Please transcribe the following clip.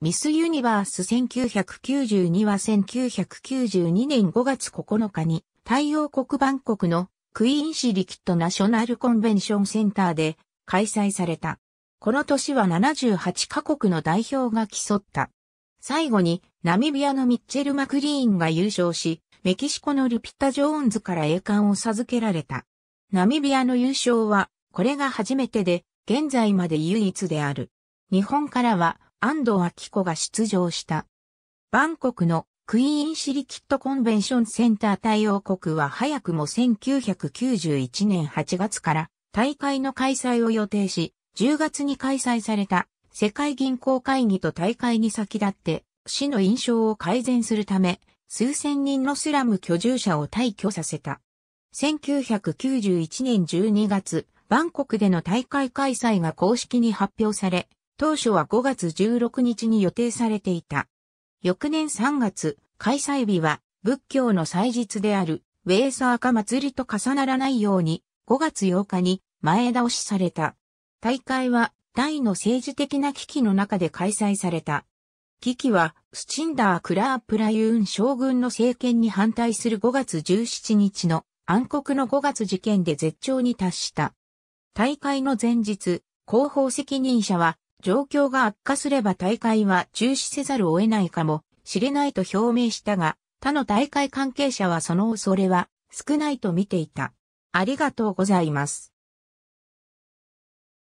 ミスユニバース1992は1992年5月9日に太陽国バンコクのクイーンシリキッドナショナルコンベンションセンターで開催された。この年は78カ国の代表が競った。最後にナミビアのミッチェル・マクリーンが優勝し、メキシコのルピタ・ジョーンズから栄冠を授けられた。ナミビアの優勝はこれが初めてで、現在まで唯一である。日本からは安藤明子が出場した。バンコクのクイーンシリキットコンベンションセンター対応国は早くも1991年8月から大会の開催を予定し、10月に開催された世界銀行会議と大会に先立って、市の印象を改善するため、数千人のスラム居住者を退去させた。1991年12月、バンコクでの大会開催が公式に発表され、当初は5月16日に予定されていた。翌年3月、開催日は仏教の祭日であるウェーサーカ祭りと重ならないように5月8日に前倒しされた。大会は大の政治的な危機の中で開催された。危機はスチンダー・クラープラユーン将軍の政権に反対する5月17日の暗黒の5月事件で絶頂に達した。大会の前日、広報責任者は状況が悪化すれば大会は中止せざるを得ないかもしれないと表明したが、他の大会関係者はその恐れは少ないと見ていた。ありがとうございます。